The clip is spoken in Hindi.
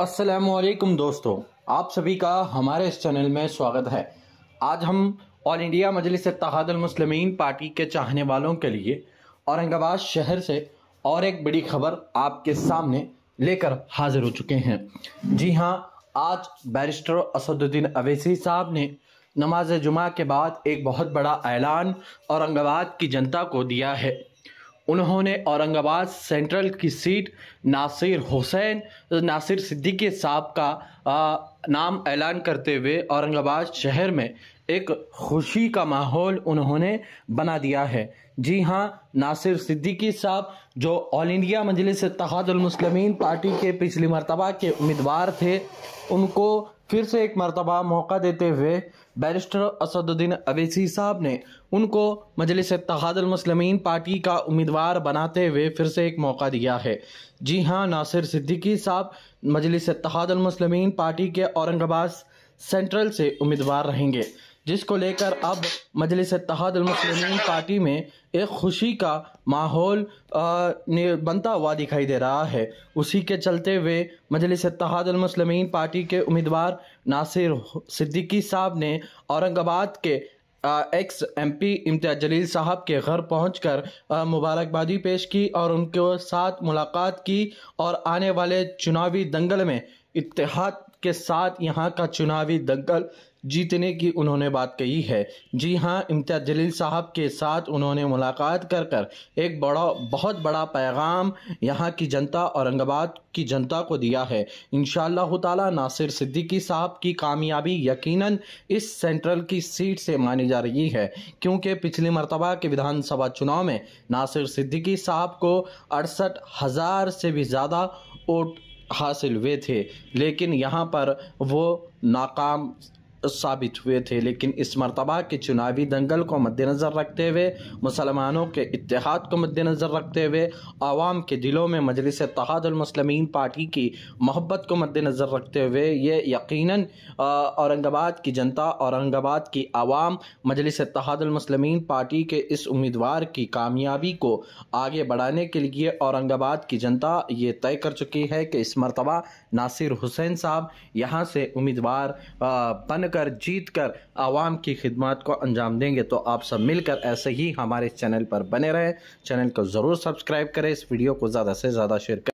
असलम दोस्तों आप सभी का हमारे इस चैनल में स्वागत है आज हम all India Majlis Muslimeen party के चाहने वालों के लिए औरंगाबाद शहर से और एक बड़ी खबर आपके सामने लेकर हाजिर हो चुके हैं जी हाँ आज बैरिस्टर असदुद्दीन अवैसी साहब ने नमाज जुमा के बाद एक बहुत बड़ा ऐलान औरंगाबाद की जनता को दिया है उन्होंने औरंगाबाद सेंट्रल की सीट नासिर हुसैन नासिर सिद्दीकी साहब का आ, नाम ऐलान करते हुए औरंगाबाद शहर में एक खुशी का माहौल उन्होंने बना दिया है जी हाँ नासिर सिद्दीकी साहब जो all India Majlis Ittehadul Muslimeen party के पिछली मरतबा के उम्मीदवार थे उनको फिर से एक मरतबा मौका देते हुए बैरिस्टर असदुद्दीन अवैसी साहब ने उनको मजलिस तहादलमसलमिन पार्टी का उम्मीदवार बनाते हुए फिर से एक मौका दिया है जी हाँ नासिर सिद्दीकी साहब मजलिस तहादलमसलमिन पार्टी के औरंगाबाद सेंट्रल से उम्मीदवार रहेंगे जिसको लेकर अब मजलिस तहदमसलिम पार्टी में एक खुशी का माहौल बनता हुआ दिखाई दे रहा है उसी के चलते हुए मजलिस तहदमसलमिन पार्टी के उम्मीदवार नासिर सिद्दीकी साहब ने औरंगाबाद के एक्स एमपी इम्तियाज जलील साहब के घर पहुंचकर मुबारकबादी पेश की और उनके साथ मुलाकात की और आने वाले चुनावी दंगल में इतिहाद के साथ यहाँ का चुनावी दंगल जीतने की उन्होंने बात कही है जी हाँ इम्तिया जलील साहब के साथ उन्होंने मुलाकात कर कर एक बड़ा बहुत बड़ा पैगाम यहाँ की जनता औरंगाबाद की जनता को दिया है इन ताला नासिर सिद्दीकी साहब की कामयाबी यकीनन इस सेंट्रल की सीट से मानी जा रही है क्योंकि पिछली मरतबा के विधानसभा चुनाव में नासिर सिद्दीकी साहब को अड़सठ हज़ार से भी ज़्यादा वोट हासिल हुए थे लेकिन यहाँ पर वो नाकाम साबित हुए थे लेकिन इस मरतबा के चुनावी दंगल को मद्देनज़र रखते हुए मुसलमानों के इतिहाद को मद्देनज़र रखते हुए आवाम के दिलों में मजलिस तहादमसलमिन पार्टी की मोहब्बत को मद्देनज़र रखते हुए ये यकीन औरंगाबाद की जनता औरंगाबाद की आवाम मजलिस तहादमसलमिन पार्टी के इस उम्मीदवार की कामयाबी को आगे बढ़ाने के लिए औरंगाबाद की जनता ये तय कर चुकी है कि इस मरतबा नासिर हुसैन साहब यहाँ से उम्मीदवार बन कर जीत कर आवाम की खिदमत को अंजाम देंगे तो आप सब मिलकर ऐसे ही हमारे चैनल पर बने रहें चैनल को ज़रूर सब्सक्राइब करें इस वीडियो को ज़्यादा से ज़्यादा शेयर करें